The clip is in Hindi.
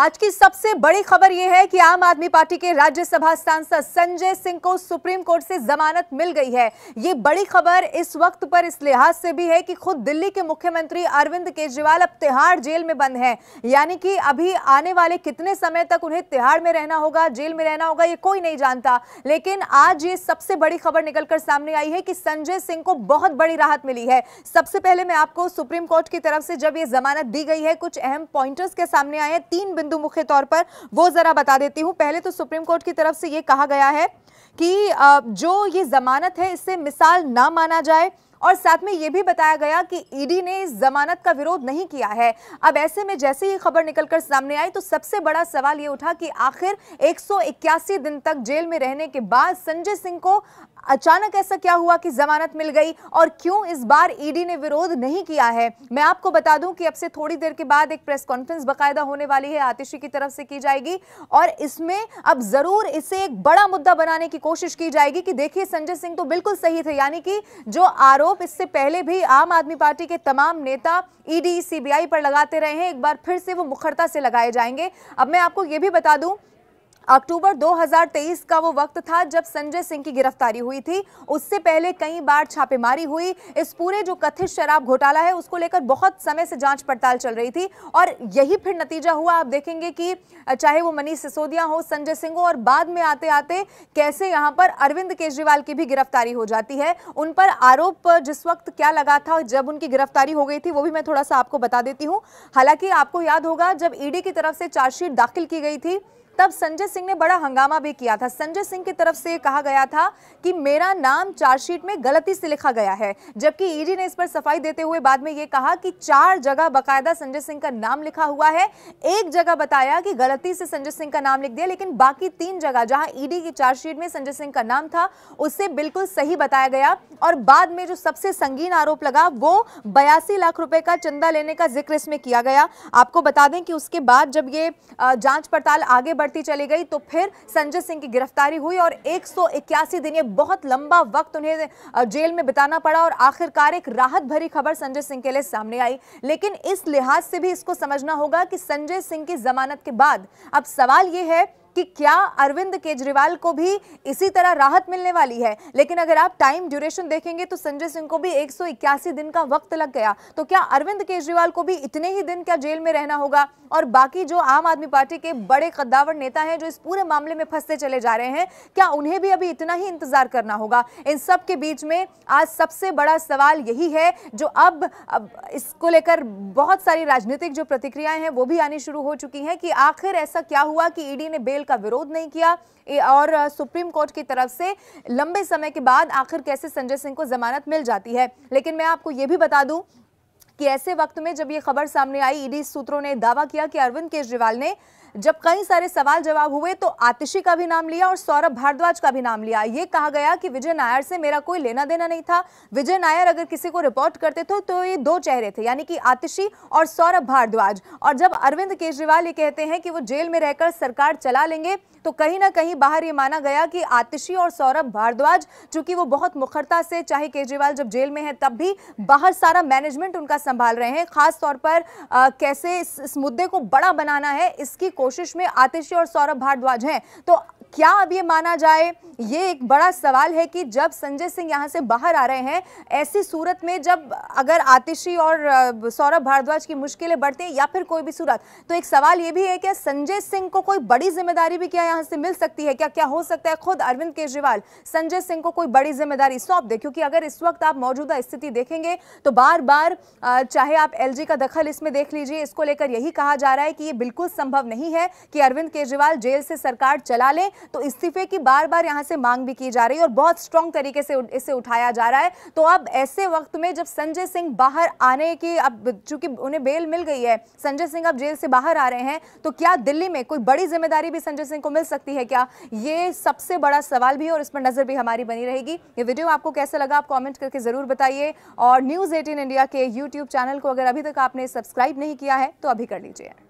आज की सबसे बड़ी खबर यह है कि आम आदमी पार्टी के राज्यसभा सांसद संजय सिंह को सुप्रीम कोर्ट से जमानत मिल गई है ये बड़ी खबर इस वक्त पर इस लिहाज से भी है कि खुद दिल्ली के मुख्यमंत्री अरविंद केजरीवाल अब तिहाड़ जेल में बंद हैं यानी कि अभी आने वाले कितने समय तक उन्हें तिहाड़ में रहना होगा जेल में रहना होगा ये कोई नहीं जानता लेकिन आज ये सबसे बड़ी खबर निकलकर सामने आई है कि संजय सिंह को बहुत बड़ी राहत मिली है सबसे पहले मैं आपको सुप्रीम कोर्ट की तरफ से जब ये जमानत दी गई है कुछ अहम पॉइंटर्स के सामने आए हैं तीन बिंदु बिंदु मुख्य तौर पर वो ज़रा बता देती हूँ पहले तो सुप्रीम कोर्ट की तरफ से ये कहा गया है कि जो ये ज़मानत है इससे मिसाल ना माना जाए और साथ में ये भी बताया गया कि ईडी ने इस जमानत का विरोध नहीं किया है अब ऐसे में जैसे ही खबर निकलकर सामने आई तो सबसे बड़ा सवाल ये उठा कि आखिर 181 दिन तक जेल में रहने के बाद संजय सिंह को अचानक ऐसा क्या हुआ कि जमानत मिल गई और क्यों इस बार ईडी e ने विरोध नहीं किया है मैं आपको बता दूं कि अब से थोड़ी देर के बाद एक प्रेस कॉन्फ्रेंस बकायदा होने वाली है आतिशी की तरफ से की जाएगी और इसमें अब जरूर इसे एक बड़ा मुद्दा बनाने की कोशिश की जाएगी कि देखिए संजय सिंह तो बिल्कुल सही थे यानी कि जो आरोप इससे पहले भी आम आदमी पार्टी के तमाम नेता ईडी e सीबीआई पर लगाते रहे हैं एक बार फिर से वो मुखरता से लगाए जाएंगे अब मैं आपको ये भी बता दूं अक्टूबर 2023 का वो वक्त था जब संजय सिंह की गिरफ्तारी हुई थी उससे पहले कई बार छापेमारी हुई इस पूरे जो कथित शराब घोटाला है उसको लेकर बहुत समय से जांच पड़ताल चल रही थी और यही फिर नतीजा हुआ आप देखेंगे कि चाहे वो मनीष सिसोदिया हो संजय सिंह हो और बाद में आते आते कैसे यहाँ पर अरविंद केजरीवाल की भी गिरफ्तारी हो जाती है उन पर आरोप जिस वक्त क्या लगा था जब उनकी गिरफ्तारी हो गई थी वो भी मैं थोड़ा सा आपको बता देती हूँ हालांकि आपको याद होगा जब ईडी की तरफ से चार्जशीट दाखिल की गई थी तब संजय सिंह ने बड़ा हंगामा भी किया था संजय सिंह की तरफ से कहा गया था कि मेरा नाम चार्जशीट में गलती से लिखा गया है जबकि ईडी e ने इस पर सफाई देते हुए बाद में यह कहा कि चार जगह बकायदा संजय सिंह का नाम लिखा हुआ है एक जगह बताया कि गलती से संजय सिंह का नाम लिख दिया लेकिन बाकी तीन जगह जहां ईडी e की चार्जशीट में संजय सिंह का नाम था उससे बिल्कुल सही बताया गया और बाद में जो सबसे संगीन आरोप लगा वो बयासी लाख रुपए का चंदा लेने का जिक्र इसमें किया गया आपको बता दें कि उसके बाद जब ये जांच पड़ताल आगे बढ़ बढ़ती चली गई तो फिर संजय सिंह की गिरफ्तारी हुई और इक्यासी दिन ये बहुत लंबा वक्त उन्हें जेल में बिताना पड़ा और आखिरकार एक राहत भरी खबर संजय सिंह के लिए सामने आई लेकिन इस लिहाज से भी इसको समझना होगा कि संजय सिंह की जमानत के बाद अब सवाल यह है कि क्या अरविंद केजरीवाल को भी इसी तरह राहत मिलने वाली है लेकिन अगर आप टाइम ड्यूरेशन देखेंगे तो संजय सिंह को भी एक दिन का वक्त लग गया तो क्या अरविंद केजरीवाल को भी इतने ही दिन क्या जेल में रहना होगा और बाकी जो आम आदमी पार्टी के बड़े कद्दावर नेता हैं जो इस पूरे मामले में फंसते चले जा रहे हैं क्या उन्हें भी अभी इतना ही इंतजार करना होगा इन सब के बीच में आज सबसे बड़ा सवाल यही है जो अब, अब इसको लेकर बहुत सारी राजनीतिक जो प्रतिक्रियाएं हैं वो भी आनी शुरू हो चुकी हैं कि आखिर ऐसा क्या हुआ कि ईडी ने बेल बिल का विरोध नहीं किया और सुप्रीम कोर्ट की तरफ से लंबे समय के बाद आखिर कैसे संजय सिंह को जमानत मिल जाती है लेकिन मैं आपको ये भी बता दूं कि ऐसे वक्त में जब ये खबर सामने आई ईडी सूत्रों ने दावा किया कि अरविंद केजरीवाल ने जब कई सारे सवाल जवाब हुए तो आतिशी का भी नाम लिया और सौरभ भारद्वाज का भी नाम लिया ये कहा गया कि विजय नायर से मेरा कोई लेना देना नहीं था विजय नायर अगर किसी को रिपोर्ट करते थे तो ये दो चेहरे थे यानी कि आतिशी और सौरभ भारद्वाज और जब अरविंद केजरीवाल ये कहते हैं कि वो जेल में रहकर सरकार चला लेंगे तो कहीं ना कहीं बाहर ये माना गया कि आतिशी और सौरभ भारद्वाज चूंकि वो बहुत मुखरता से चाहे केजरीवाल जब जेल में है तब भी बाहर सारा मैनेजमेंट उनका संभाल रहे हैं खास तौर पर आ, कैसे इस, इस मुद्दे को बड़ा बनाना है इसकी कोशिश में आतिशी और सौरभ भारद्वाज हैं तो क्या अब ये माना जाए ये एक बड़ा सवाल है कि जब संजय सिंह यहाँ से बाहर आ रहे हैं ऐसी सूरत में जब अगर आतिशी और सौरभ भारद्वाज की मुश्किलें बढ़ती हैं या फिर कोई भी सूरत तो एक सवाल ये भी है कि संजय सिंह को कोई बड़ी जिम्मेदारी भी क्या यहाँ से मिल सकती है क्या क्या हो सकता है खुद अरविंद केजरीवाल संजय सिंह को कोई बड़ी जिम्मेदारी सौंप दे क्योंकि अगर इस वक्त आप मौजूदा स्थिति देखेंगे तो बार बार चाहे आप एल का दखल इसमें देख लीजिए इसको लेकर यही कहा जा रहा है कि ये बिल्कुल संभव नहीं है कि अरविंद केजरीवाल जेल से सरकार चला लें तो इस्तीफे की बार बार यहां से मांग भी की जा रही है और बहुत स्ट्रॉन्ग तरीके से इसे उठाया जा रहा है तो अब ऐसे वक्त में जब संजय सिंह बाहर आने की अब चूंकि उन्हें बेल मिल गई है संजय सिंह अब जेल से बाहर आ रहे हैं तो क्या दिल्ली में कोई बड़ी जिम्मेदारी भी संजय सिंह को मिल सकती है क्या ये सबसे बड़ा सवाल भी है और इस पर नज़र भी हमारी बनी रहेगी ये वीडियो आपको कैसे लगा आप कॉमेंट करके ज़रूर बताइए और न्यूज़ एटीन इंडिया के यूट्यूब चैनल को अगर अभी तक आपने सब्सक्राइब नहीं किया है तो अभी कर लीजिए